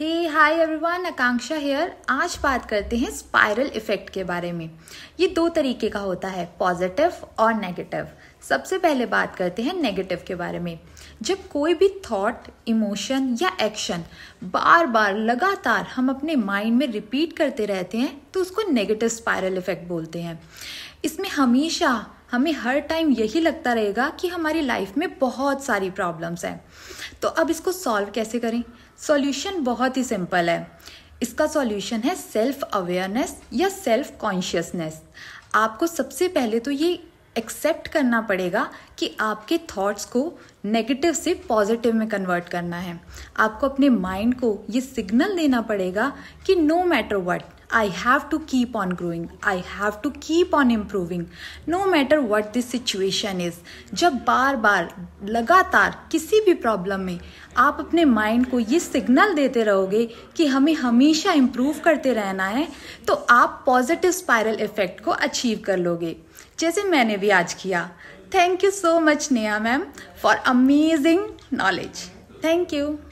हे hi everyone आकांक्षा hair आज बात करते हैं स्पाइरल इफेक्ट के बारे में ये दो तरीके का होता है पॉजिटिव और नेगेटिव सबसे पहले बात करते हैं नेगेटिव के बारे में जब कोई भी थॉट इमोशन या एक्शन बार बार लगातार हम अपने माइंड में रिपीट करते रहते हैं तो उसको नेगेटिव स्पाइरल इफेक्ट बोलते हैं इसमें हमेशा हमें हर टाइम यही लगता रहेगा कि हमारी लाइफ में बहुत सारी प्रॉब्लम्स हैं तो अब इसको सॉल्व कैसे करें सॉल्यूशन बहुत ही सिंपल है इसका सॉल्यूशन है सेल्फ अवेयरनेस या सेल्फ कॉन्शियसनेस आपको सबसे पहले तो ये एक्सेप्ट करना पड़ेगा कि आपके थॉट्स को नेगेटिव से पॉजिटिव में कन्वर्ट करना है आपको अपने माइंड को ये सिग्नल देना पड़ेगा कि no matter what I have to keep on growing I have to keep on improving no matter what this situation is जब बार बार लगातार किसी भी प्रॉब्लम में आप अपने माइंड को ये सिग्नल देते रहोगे कि हमें हमेशा इम्प्रूव करते रहना है तो आप पॉजिटिव स्पायरल इफेक्ट को अचीव कर लोगे जैसे मैंने भी आज किया thank you so much Neha ma'am for amazing knowledge thank you